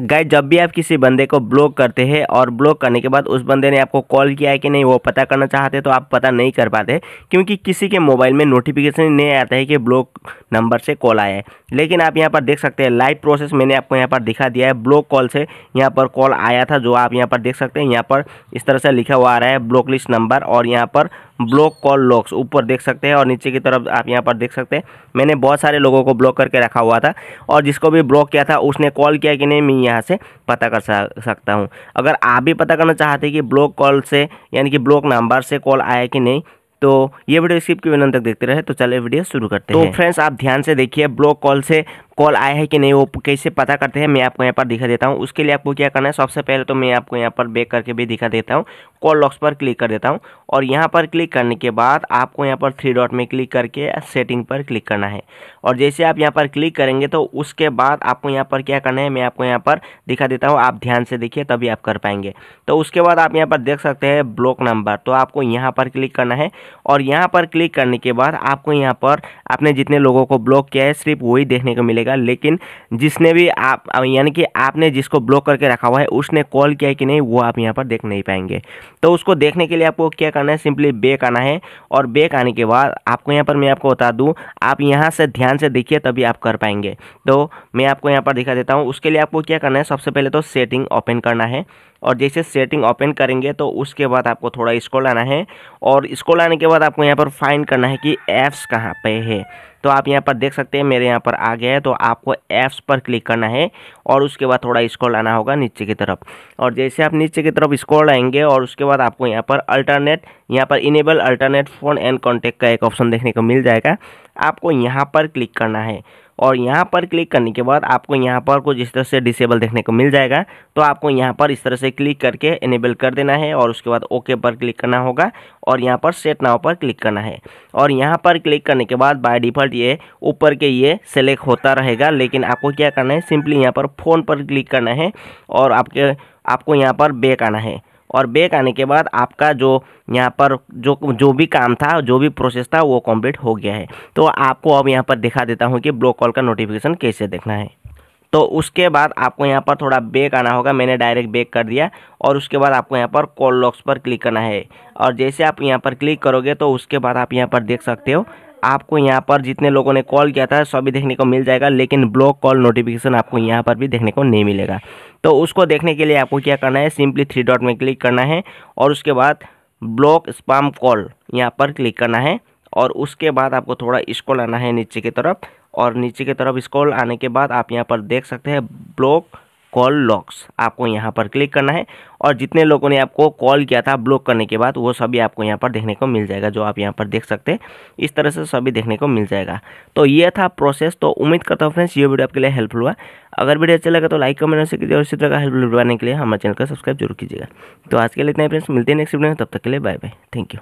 गाय जब भी आप किसी बंदे को ब्लॉक करते हैं और ब्लॉक करने के बाद उस बंदे ने आपको कॉल किया है कि नहीं वो पता करना चाहते तो आप पता नहीं कर पाते क्योंकि किसी के मोबाइल में नोटिफिकेशन नहीं आता है कि ब्लॉक नंबर से कॉल आया है लेकिन आप यहाँ पर देख सकते हैं लाइव प्रोसेस मैंने आपको यहाँ पर दिखा दिया है ब्लॉक कॉल से यहाँ पर कॉल आया था जो आप यहाँ पर देख सकते हैं यहाँ पर इस तरह से लिखा हुआ आ रहा है ब्लॉक लिस्ट नंबर और यहाँ पर ब्लॉक कॉल लॉक्स ऊपर देख सकते हैं और नीचे की तरफ आप यहाँ पर देख सकते हैं मैंने बहुत सारे लोगों को ब्लॉक करके रखा हुआ था और जिसको भी ब्लॉक किया था उसने कॉल किया कि नहीं मैं यहाँ से पता कर सकता हूँ अगर आप भी पता करना चाहते हैं कि ब्लॉक कॉल से यानी कि ब्लॉक नंबर से कॉल आया कि नहीं तो ये वीडियो स्किप के बिना तक देखते रहे तो चले वीडियो शुरू करते तो हैं तो फ्रेंड्स आप ध्यान से देखिए ब्लॉक कॉल से कॉल आया है कि नहीं वो कैसे पता करते हैं मैं आपको यहाँ पर दिखा देता हूँ उसके लिए आपको क्या करना है सबसे पहले तो मैं आपको यहाँ पर बेक करके भी दिखा देता हूँ कॉल लॉक्स पर क्लिक कर देता हूँ और यहाँ पर क्लिक करने के बाद आपको यहाँ पर थ्री डॉट में क्लिक करके सेटिंग पर क्लिक करना है और जैसे आप यहाँ पर क्लिक करेंगे तो उसके बाद आपको यहाँ पर क्या करना है मैं आपको यहाँ पर दिखा देता हूँ आप ध्यान से देखिए तभी आप कर पाएंगे तो उसके बाद आप यहाँ पर देख सकते हैं ब्लॉक नंबर तो आपको यहाँ पर क्लिक करना है और यहाँ पर क्लिक करने के बाद आपको यहाँ पर आपने जितने लोगों को ब्लॉक किया है सिर्फ वही देखने को मिलेगा जाएगा लेकिन जिसने भी आप यानी कि आपने जिसको ब्लॉक करके रखा हुआ है उसने कॉल किया कि नहीं वो आप यहाँ पर देख नहीं पाएंगे तो उसको देखने के लिए आपको क्या करना है सिंपली बेक आना है और बेक आने के बाद आपको यहाँ पर मैं आपको बता दूँ आप यहाँ से ध्यान से देखिए तभी आप कर पाएंगे तो मैं आपको यहाँ पर दिखा देता हूँ उसके लिए आपको क्या करना है सबसे पहले तो सेटिंग ओपन करना है और जैसे सेटिंग ओपन करेंगे तो उसके बाद आपको थोड़ा स्कोर लाना है और इसको लाने के बाद आपको यहाँ पर फाइंड करना है कि ऐप्स कहाँ पे है तो आप यहाँ पर देख सकते हैं मेरे यहाँ पर आ गया है तो आपको ऐप्स पर क्लिक करना है और उसके बाद थोड़ा स्कोर लाना होगा नीचे की तरफ और जैसे आप नीचे की तरफ स्कोर लाएंगे और उसके बाद आपको यहाँ पर अल्टरनेट यहाँ पर enable alternate phone and contact का एक ऑप्शन देखने को मिल जाएगा आपको यहाँ पर क्लिक करना है और यहाँ पर क्लिक करने के बाद आपको यहाँ पर कुछ इस तरह से डिसेबल देखने को मिल जाएगा तो आपको यहाँ पर इस तरह से क्लिक करके इनेबल कर देना है और उसके बाद ओके पर क्लिक करना होगा और यहाँ पर सेट नाव पर क्लिक करना है और यहाँ पर क्लिक करने के बाद बाय डिफ़ॉल्ट ये ऊपर के ये सेलेक्ट होता रहेगा लेकिन आपको क्या करना है सिंपली यहाँ पर फ़ोन पर क्लिक करना है और आपके आपको यहाँ पर बैक आना है और बैक आने के बाद आपका जो यहाँ पर जो जो भी काम था जो भी प्रोसेस था वो कंप्लीट हो गया है तो आपको अब यहाँ पर दिखा देता हूँ कि ब्लॉक कॉल का नोटिफिकेशन कैसे देखना है तो उसके बाद आपको यहाँ पर थोड़ा बैक आना होगा मैंने डायरेक्ट बैक कर दिया और उसके बाद आपको यहाँ पर कॉल लॉक्स पर क्लिक करना है और जैसे आप यहाँ पर क्लिक करोगे तो उसके बाद आप यहाँ पर देख सकते हो आपको यहाँ पर जितने लोगों ने कॉल किया था सभी देखने को मिल जाएगा लेकिन ब्लॉक कॉल नोटिफिकेशन आपको यहाँ पर भी देखने को नहीं मिलेगा तो उसको देखने के लिए आपको क्या करना है सिंपली थ्री डॉट में क्लिक करना है और उसके बाद ब्लॉक स्पाम कॉल यहाँ पर क्लिक करना है और उसके बाद आपको थोड़ा स्कॉल आना है नीचे की तरफ और नीचे की तरफ स्कॉल आने के बाद आप यहाँ पर देख सकते हैं ब्लॉक कॉल लॉक्स आपको यहाँ पर क्लिक करना है और जितने लोगों ने आपको कॉल किया था ब्लॉक करने के बाद वो सभी आपको यहाँ पर देखने को मिल जाएगा जो आप यहाँ पर देख सकते हैं इस तरह से सभी देखने को मिल जाएगा तो ये था प्रोसेस तो उम्मीद करता हूँ फ्रेंड्स ये वीडियो आपके लिए हेल्पफुल हुआ अगर वीडियो अच्छा लगा तो लाइक कमेंट से कीजिए और इसी तरह का हेल्पफुल बनाने के लिए हमारे चैनल का सब्सक्राइब जरूर कीजिएगा तो आज के लिए इतना फ्रेंड्स मिलते हैं नेक्स्ट वीडियो में तब तक के लिए बाय बाय थैंक यू